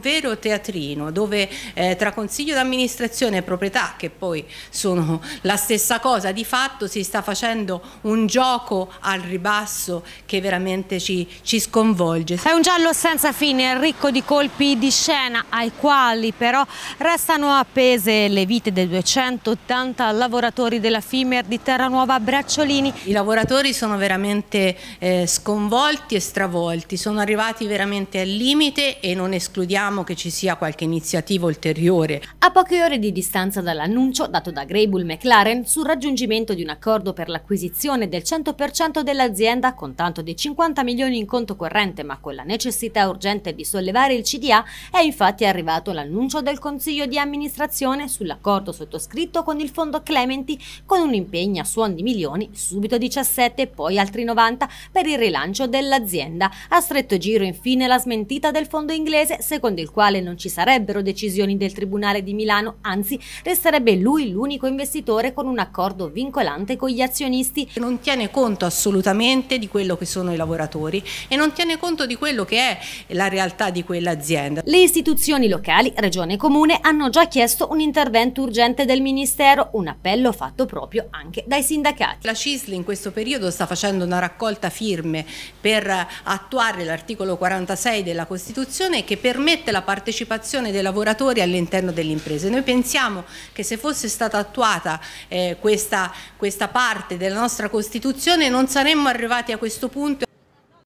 vero teatrino dove eh, tra consiglio d'amministrazione e proprietà, che poi sono la stessa cosa, di fatto si sta facendo un gioco al ribasso che veramente ci, ci sconvolge. È un giallo senza fine, ricco di colpi di scena ai quali però restano appese le vite dei 280 lavoratori della FIMER di Terranuova Bracciolini. I lavoratori sono veramente eh, sconvolti e stravolti, sono arrivati veramente al limite e non escludiamo speriamo che ci sia qualche iniziativa ulteriore. A poche ore di distanza dall'annuncio dato da Greybull McLaren sul raggiungimento di un accordo per l'acquisizione del 100% dell'azienda con tanto di 50 milioni in conto corrente ma con la necessità urgente di sollevare il CDA, è infatti arrivato l'annuncio del Consiglio di amministrazione sull'accordo sottoscritto con il fondo Clementi con un impegno a suon di milioni, subito 17 e poi altri 90 per il rilancio dell'azienda. A stretto giro infine la smentita del fondo inglese secondo secondo il quale non ci sarebbero decisioni del Tribunale di Milano, anzi resterebbe lui l'unico investitore con un accordo vincolante con gli azionisti. Non tiene conto assolutamente di quello che sono i lavoratori e non tiene conto di quello che è la realtà di quell'azienda. Le istituzioni locali, regione e comune hanno già chiesto un intervento urgente del Ministero, un appello fatto proprio anche dai sindacati. La CISL in questo periodo sta facendo una raccolta firme per attuare l'articolo 46 della Costituzione che permette permette la partecipazione dei lavoratori all'interno delle imprese. Noi pensiamo che se fosse stata attuata eh, questa, questa parte della nostra Costituzione non saremmo arrivati a questo punto